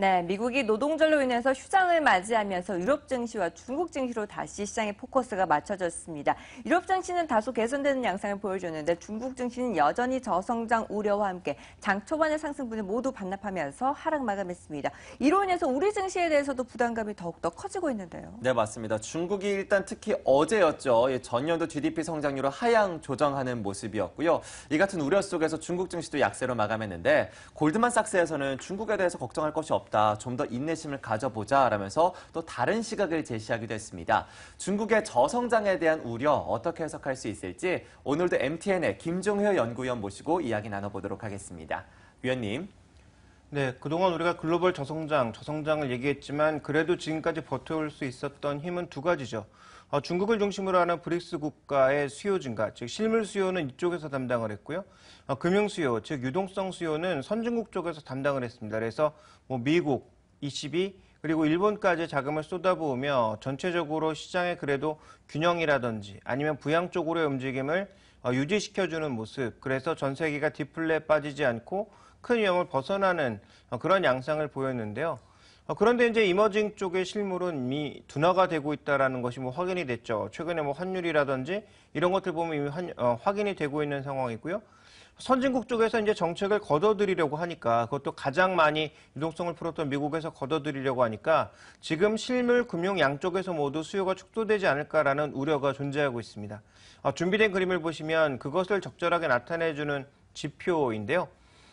네, 미국이 노동절로 인해서 휴장을 맞이하면서 유럽 증시와 중국 증시로 다시 시장의 포커스가 맞춰졌습니다. 유럽 증시는 다소 개선되는 양상을 보여줬는데 중국 증시는 여전히 저성장 우려와 함께 장 초반의 상승분을 모두 반납하면서 하락 마감했습니다. 이로 인해서 우리 증시에 대해서도 부담감이 더욱더 커지고 있는데요. 네, 맞습니다. 중국이 일단 특히 어제였죠. 예, 전년도 GDP 성장률을 하향 조정하는 모습이었고요. 이 같은 우려 속에서 중국 증시도 약세로 마감했는데 골드만삭스에서는 중국에 대해서 걱정할 것이 없다. 없다. 좀더 인내심을 가져보자 라면서 또 다른 시각을 제시하기도 했습니다. 중국의 저성장에 대한 우려 어떻게 해석할 수 있을지 오늘도 MTN의 김종효 연구위원 모시고 이야기 나눠보도록 하겠습니다. 위원님. 네, 그동안 우리가 글로벌 저성장, 저성장을 얘기했지만 그래도 지금까지 버텨올 수 있었던 힘은 두 가지죠. 어, 중국을 중심으로 하는 브릭스 국가의 수요 증가, 즉 실물 수요는 이쪽에서 담당을 했고요. 어, 금융 수요, 즉 유동성 수요는 선진국 쪽에서 담당을 했습니다. 그래서 뭐 미국 22 그리고 일본까지 자금을 쏟아부으며 전체적으로 시장에 그래도 균형이라든지 아니면 부양 쪽으로의 움직임을 어, 유지시켜주는 모습. 그래서 전 세계가 디플레 빠지지 않고 큰 위험을 벗어나는 그런 양상을 보였는데요. 어, 그런데 이제 이머징 쪽의 실물은 이미 둔화가 되고 있다라는 것이 뭐 확인이 됐죠. 최근에 뭐 환율이라든지 이런 것들 보면 이미 환, 어, 확인이 되고 있는 상황이고요. 선진국 쪽에서 이제 정책을 걷어들이려고 하니까 그것도 가장 많이 유동성을 풀었던 미국에서 걷어들이려고 하니까 지금 실물 금융 양쪽에서 모두 수요가 축소되지 않을까라는 우려가 존재하고 있습니다. 어, 준비된 그림을 보시면 그것을 적절하게 나타내주는 지표인데요.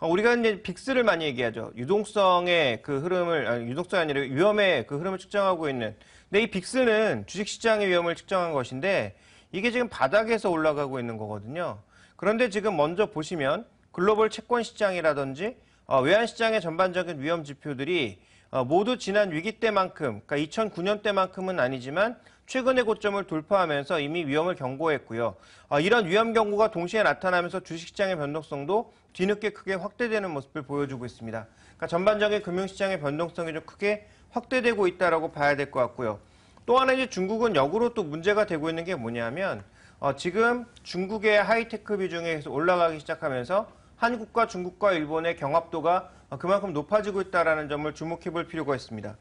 어, 우리가 이제 빅스를 많이 얘기하죠. 유동성의 그 흐름을 아니, 유동성이 아니라 위험의 그 흐름을 측정하고 있는. 근데 이 빅스는 주식시장의 위험을 측정한 것인데 이게 지금 바닥에서 올라가고 있는 거거든요. 그런데 지금 먼저 보시면 글로벌 채권 시장이라든지 어, 외환 시장의 전반적인 위험 지표들이 어, 모두 지난 위기 때만큼, 그러니까 2009년 때만큼은 아니지만 최근의 고점을 돌파하면서 이미 위험을 경고했고요. 이런 위험 경고가 동시에 나타나면서 주식시장의 변동성도 뒤늦게 크게 확대되는 모습을 보여주고 있습니다. 그러니까 전반적인 금융시장의 변동성이 좀 크게 확대되고 있다라고 봐야 될 것 같고요. 또 하나 이제 중국은 역으로 또 문제가 되고 있는 게 뭐냐면 어, 지금 중국의 하이테크 비중이 계 올라가기 시작하면서 한국과 중국과 일본의 경합도가 어, 그만큼 높아지고 있다는 점을 주목해 볼 필요가 있습니다.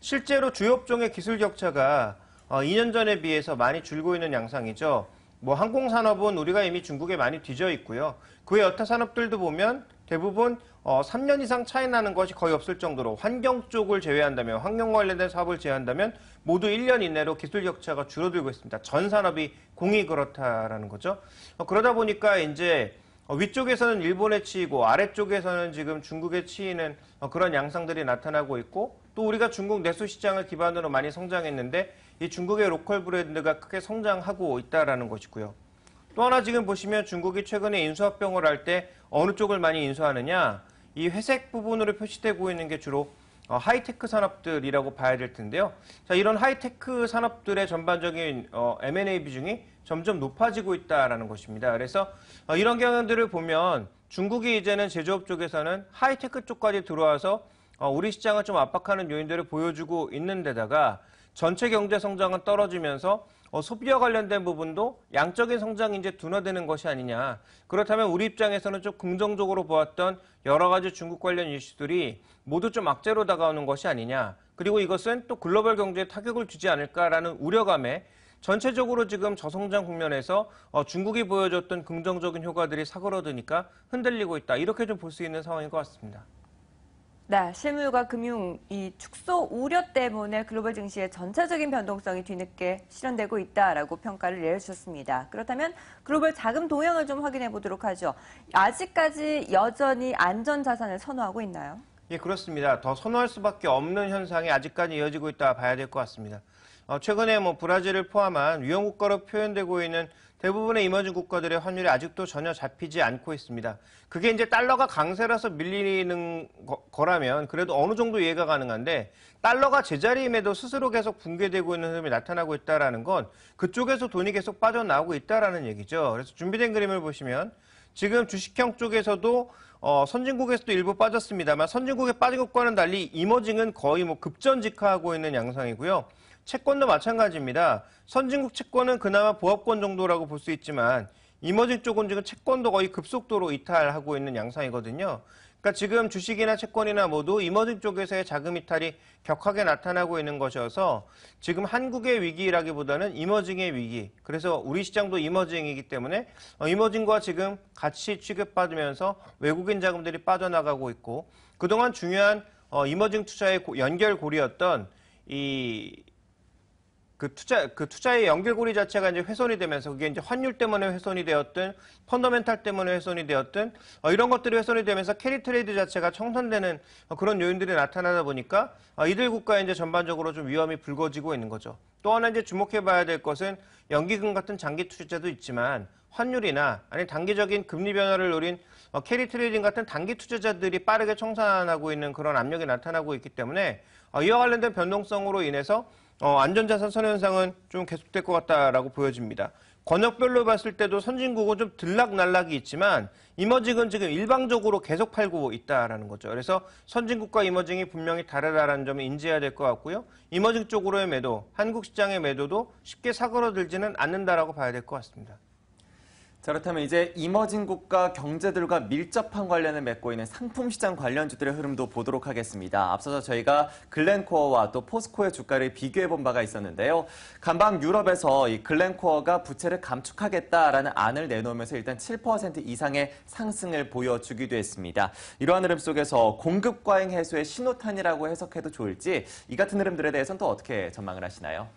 실제로 주요 업종의 기술 격차가 2년 어, 전에 비해서 많이 줄고 있는 양상이죠. 뭐 항공산업은 우리가 이미 중국에 많이 뒤져 있고요. 그 외 여타 산업들도 보면 대부분 어, 3년 이상 차이 나는 것이 거의 없을 정도로 환경 쪽을 제외한다면 환경 관련된 사업을 제외한다면 모두 1년 이내로 기술 격차가 줄어들고 있습니다. 전 산업이 공이 그렇다라는 거죠. 어, 그러다 보니까 이제 어, 위쪽에서는 일본에 치이고 아래쪽에서는 지금 중국에 치이는 어, 그런 양상들이 나타나고 있고 또 우리가 중국 내수 시장을 기반으로 많이 성장했는데 이 중국의 로컬 브랜드가 크게 성장하고 있다라는 것이고요. 또 하나 지금 보시면 중국이 최근에 인수합병을 할 때 어느 쪽을 많이 인수하느냐 이 회색 부분으로 표시되고 있는 게 주로 어, 하이테크 산업들이라고 봐야 될 텐데요. 자, 이런 하이테크 산업들의 전반적인 어, M&A 비중이 점점 높아지고 있다라는 것입니다. 그래서 어, 이런 경향들을 보면 중국이 이제는 제조업 쪽에서는 하이테크 쪽까지 들어와서 어, 우리 시장을 좀 압박하는 요인들을 보여주고 있는 데다가 전체 경제 성장은 떨어지면서 어, 소비와 관련된 부분도 양적인 성장이 이제 둔화되는 것이 아니냐. 그렇다면 우리 입장에서는 좀 긍정적으로 보았던 여러 가지 중국 관련 이슈들이 모두 좀 악재로 다가오는 것이 아니냐. 그리고 이것은 또 글로벌 경제에 타격을 주지 않을까라는 우려감에 전체적으로 지금 저성장 국면에서 어, 중국이 보여줬던 긍정적인 효과들이 사그러드니까 흔들리고 있다. 이렇게 좀 볼 수 있는 상황인 것 같습니다. 네, 실물과 금융 이 축소 우려 때문에 글로벌 증시의 전체적인 변동성이 뒤늦게 실현되고 있다라고 평가를 내려주셨습니다. 그렇다면 글로벌 자금 동향을 좀 확인해 보도록 하죠. 아직까지 여전히 안전 자산을 선호하고 있나요? 예, 그렇습니다. 더 선호할 수밖에 없는 현상이 아직까지 이어지고 있다 봐야 될 것 같습니다. 어, 최근에 뭐 브라질을 포함한 위험국가로 표현되고 있는 대부분의 이머징 국가들의 환율이 아직도 전혀 잡히지 않고 있습니다. 그게 이제 달러가 강세라서 밀리는 거라면 그래도 어느 정도 이해가 가능한데 달러가 제자리임에도 스스로 계속 붕괴되고 있는 흐름이 나타나고 있다는건 그쪽에서 돈이 계속 빠져나오고 있다는 얘기죠. 그래서 준비된 그림을 보시면 지금 주식형 쪽에서도 어, 선진국에서도 일부 빠졌습니다만 선진국에 빠진 것과는 달리 이머징은 거의 뭐 급전직하하고 있는 양상이고요. 채권도 마찬가지입니다. 선진국 채권은 그나마 보합권 정도라고 볼 수 있지만 이머징 쪽은 지금 채권도 거의 급속도로 이탈하고 있는 양상이거든요. 그러니까 지금 주식이나 채권이나 모두 이머징 쪽에서의 자금 이탈이 격하게 나타나고 있는 것이어서 지금 한국의 위기라기보다는 이머징의 위기. 그래서 우리 시장도 이머징이기 때문에 어, 이머징과 지금 같이 취급받으면서 외국인 자금들이 빠져나가고 있고 그동안 중요한 어, 이머징 투자의 연결고리였던 이그 투자 그 투자의 연결고리 자체가 이제 훼손이 되면서 그게 이제 환율 때문에 훼손이 되었든 펀더멘탈 때문에 훼손이 되었든 어, 이런 것들이 훼손이 되면서 캐리 트레이드 자체가 청산되는 어, 그런 요인들이 나타나다 보니까 어, 이들 국가에 이제 전반적으로 좀 위험이 불거지고 있는 거죠. 또 하나 이제 주목해봐야 될 것은 연기금 같은 장기 투자도 있지만 환율이나 아니 면 단기적인 금리 변화를 노린 어, 캐리 트레이딩 같은 단기 투자자들이 빠르게 청산하고 있는 그런 압력이 나타나고 있기 때문에 어, 이와 관련된 변동성으로 인해서 어, 안전자산 선현상은 좀 계속될 것 같다라고 보여집니다. 권역별로 봤을 때도 선진국은 좀 들락날락이 있지만 이머징은 지금 일방적으로 계속 팔고 있다라는 거죠. 그래서 선진국과 이머징이 분명히 다르다라는 점을 인지해야 될 것 같고요. 이머징 쪽으로의 매도, 한국 시장의 매도도 쉽게 사그러들지는 않는다라고 봐야 될 것 같습니다. 자, 그렇다면 이제 이머진국가 경제들과 밀접한 관련을 맺고 있는 상품시장 관련주들의 흐름도 보도록 하겠습니다. 앞서서 저희가 글렌코어와 또 포스코의 주가를 비교해 본 바가 있었는데요. 간밤 유럽에서 이 글렌코어가 부채를 감축하겠다라는 안을 내놓으면서 일단 7% 이상의 상승을 보여주기도 했습니다. 이러한 흐름 속에서 공급 과잉 해소의 신호탄이라고 해석해도 좋을지 이 같은 흐름들에 대해서는 또 어떻게 전망을 하시나요?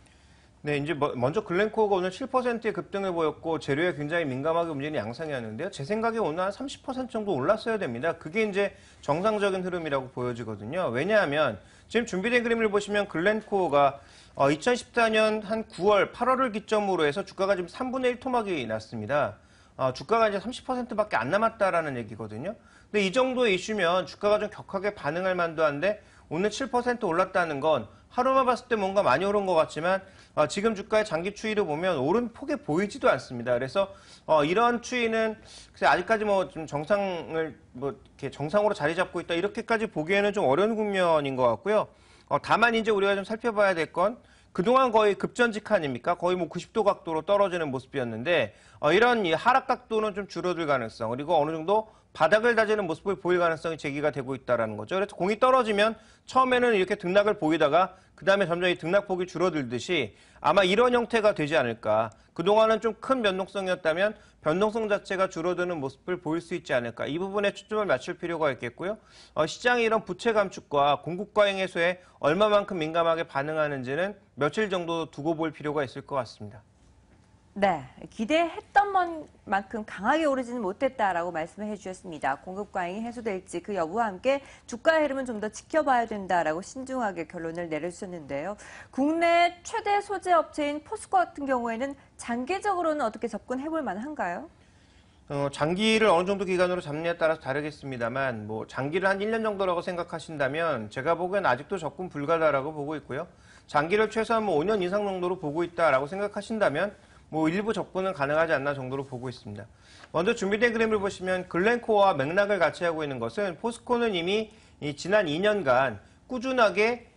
네, 이제 뭐 먼저 글렌코어가 오늘 7%의 급등을 보였고 재료에 굉장히 민감하게 움직이는 양상이었는데요. 제 생각에 오늘 한 30% 정도 올랐어야 됩니다. 그게 이제 정상적인 흐름이라고 보여지거든요. 왜냐하면 지금 준비된 그림을 보시면 글렌코어가 2014년 어, 한 9월, 8월을 기점으로 해서 주가가 지금 3분의 1 토막이 났습니다. 어, 주가가 이제 30%밖에 안 남았다라는 얘기거든요. 근데 이 정도의 이슈면 주가가 좀 격하게 반응할 만도 한데 오늘 7% 올랐다는 건 하루만 봤을 때 뭔가 많이 오른 것 같지만 어, 지금 주가의 장기 추이를 보면 오른 폭에 보이지도 않습니다. 그래서 어, 이런 추이는 아직까지 뭐 좀 정상을 뭐 이렇게 정상으로 자리 잡고 있다 이렇게까지 보기에는 좀 어려운 국면인 것 같고요. 어, 다만 이제 우리가 좀 살펴봐야 될 건 그동안 거의 급전직 한입니까 거의 뭐 90도 각도로 떨어지는 모습이었는데 어, 이런 하락 각도는 좀 줄어들 가능성 그리고 어느 정도 바닥을 다지는 모습을 보일 가능성이 제기가 되고 있다는 거죠. 그래서 공이 떨어지면 처음에는 이렇게 등락을 보이다가 그 다음에 점점 이 등락폭이 줄어들듯이 아마 이런 형태가 되지 않을까. 그동안은 좀 큰 변동성이었다면 변동성 자체가 줄어드는 모습을 보일 수 있지 않을까. 이 부분에 초점을 맞출 필요가 있겠고요. 어, 시장이 이런 부채 감축과 공급과잉 해소에 얼마만큼 민감하게 반응하는지는 며칠 정도 두고 볼 필요가 있을 것 같습니다. 네, 기대했던 만큼 강하게 오르지는 못했다라고 말씀을 해주셨습니다. 공급 과잉이 해소될지 그 여부와 함께 주가 흐름은 좀 더 지켜봐야 된다라고 신중하게 결론을 내려주셨는데요. 국내 최대 소재 업체인 포스코 같은 경우에는 장기적으로는 어떻게 접근해볼 만한가요? 어, 장기를 어느 정도 기간으로 잡느냐에 따라서 다르겠습니다만 뭐 장기를 한 1년 정도라고 생각하신다면 제가 보기엔 아직도 접근 불가다라고 보고 있고요. 장기를 최소한 뭐 5년 이상 정도로 보고 있다라고 생각하신다면 뭐 일부 접근은 가능하지 않나 정도로 보고 있습니다. 먼저 준비된 그림을 보시면 글렌코어와 맥락을 같이 하고 있는 것은 포스코는 이미 지난 2년간 꾸준하게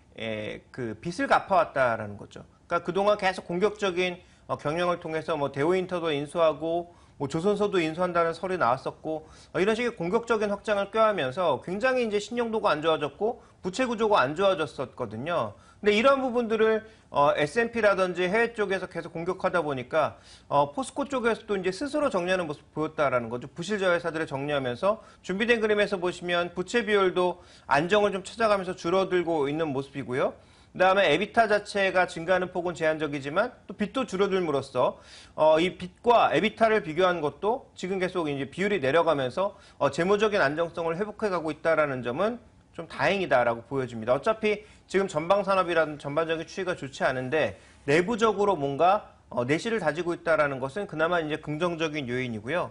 그 빚을 갚아왔다라는 거죠. 그러니까 그동안 계속 공격적인 어, 경영을 통해서 뭐 대우인터도 인수하고 뭐 조선소도 인수한다는 설이 나왔었고 어, 이런 식의 공격적인 확장을 꾀하면서 굉장히 이제 신용도가 안 좋아졌고 부채 구조가 안 좋아졌었거든요. 근데 이런 부분들을 어, S&P라든지 해외 쪽에서 계속 공격하다 보니까 어, 포스코 쪽에서도 이제 스스로 정리하는 모습 보였다라는 거죠. 부실자회사들을 정리하면서 준비된 그림에서 보시면 부채 비율도 안정을 좀 찾아가면서 줄어들고 있는 모습이고요. 그다음에 에비타 자체가 증가하는 폭은 제한적이지만 또 빚도 줄어들므로써 어, 이 빚과 에비타를 비교한 것도 지금 계속 이제 비율이 내려가면서 어, 재무적인 안정성을 회복해 가고 있다라는 점은 좀 다행이다라고 보여집니다. 어차피 지금 전방 산업이라는 전반적인 추이가 좋지 않은데 내부적으로 뭔가 어, 내실을 다지고 있다라는 것은 그나마 이제 긍정적인 요인이고요.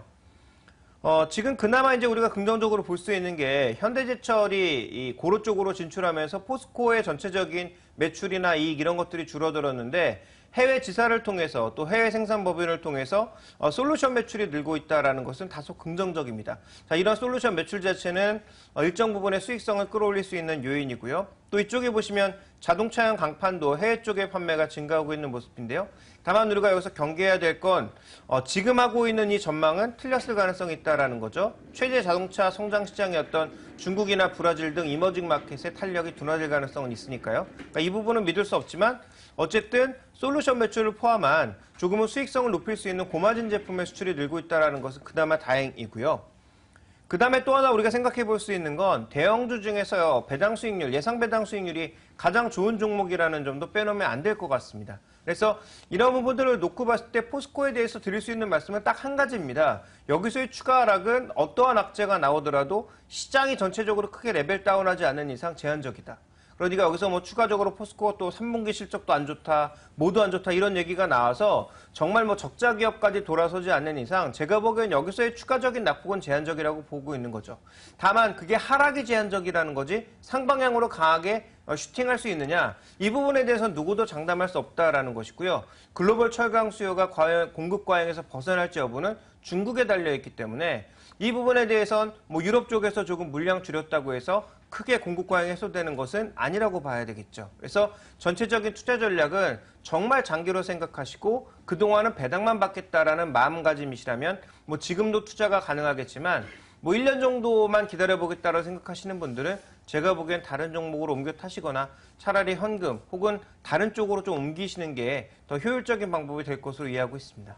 어, 지금 그나마 이제 우리가 긍정적으로 볼 수 있는 게 현대제철이 고로 쪽으로 진출하면서 포스코의 전체적인 매출이나 이익 이런 것들이 줄어들었는데 해외 지사를 통해서 또 해외 생산 법인을 통해서 어, 솔루션 매출이 늘고 있다는 것은 다소 긍정적입니다. 자, 이런 솔루션 매출 자체는 어, 일정 부분의 수익성을 끌어올릴 수 있는 요인이고요. 또 이쪽에 보시면 자동차형 강판도 해외 쪽에 판매가 증가하고 있는 모습인데요. 다만 우리가 여기서 경계해야 될건 어, 지금 하고 있는 이 전망은 틀렸을 가능성이 있다라는 거죠. 최대 자동차 성장 시장이었던 중국이나 브라질 등 이머징 마켓의 탄력이 둔화될 가능성은 있으니까요. 그러니까 이 부분은 믿을 수 없지만 어쨌든 솔루션 매출을 포함한 조금은 수익성을 높일 수 있는 고마진 제품의 수출이 늘고 있다는 것은 그나마 다행이고요. 그 다음에 또 하나 우리가 생각해 볼 수 있는 건 대형주 중에서 배당 수익률, 예상 배당 수익률이 가장 좋은 종목이라는 점도 빼놓으면 안 될 것 같습니다. 그래서 이런 부분들을 놓고 봤을 때 포스코에 대해서 드릴 수 있는 말씀은 딱 한 가지입니다. 여기서의 추가 하락은 어떠한 악재가 나오더라도 시장이 전체적으로 크게 레벨 다운하지 않는 이상 제한적이다. 그러니까 여기서 뭐 추가적으로 포스코 가또 3분기 실적도 안 좋다, 모두 안 좋다 이런 얘기가 나와서 정말 뭐 적자 기업까지 돌아서지 않는 이상 제가 보기엔 여기서의 추가적인 낙폭은 제한적이라고 보고 있는 거죠. 다만 그게 하락이 제한적이라는 거지 상방향으로 강하게 어, 슈팅할 수 있느냐 이 부분에 대해서 는 누구도 장담할 수 없다라는 것이고요. 글로벌 철강 수요가 과연 공급 과잉에서 벗어날지 여부는 중국에 달려 있기 때문에 이 부분에 대해서는뭐 유럽 쪽에서 조금 물량 줄였다고 해서 크게 공급 과잉 해소되는 것은 아니라고 봐야 되겠죠. 그래서 전체적인 투자 전략은 정말 장기로 생각하시고 그동안은 배당만 받겠다라는 마음가짐이시라면 뭐 지금도 투자가 가능하겠지만 뭐 1년 정도만 기다려보겠다고 생각하시는 분들은 제가 보기엔 다른 종목으로 옮겨 타시거나 차라리 현금 혹은 다른 쪽으로 좀 옮기시는 게 더 효율적인 방법이 될 것으로 이해하고 있습니다.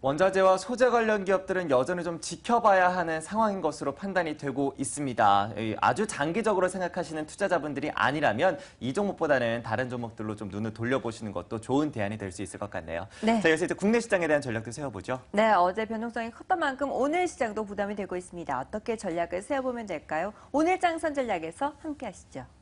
원자재와 소재 관련 기업들은 여전히 좀 지켜봐야 하는 상황인 것으로 판단이 되고 있습니다. 아주 장기적으로 생각하시는 투자자분들이 아니라면 이 종목보다는 다른 종목들로 좀 눈을 돌려보시는 것도 좋은 대안이 될 수 있을 것 같네요. 네. 자, 여기서 이제 국내 시장에 대한 전략도 세워보죠. 네, 어제 변동성이 컸던 만큼 오늘 시장도 부담이 되고 있습니다. 어떻게 전략을 세워보면 될까요? 오늘 장선 전략에서 함께 하시죠.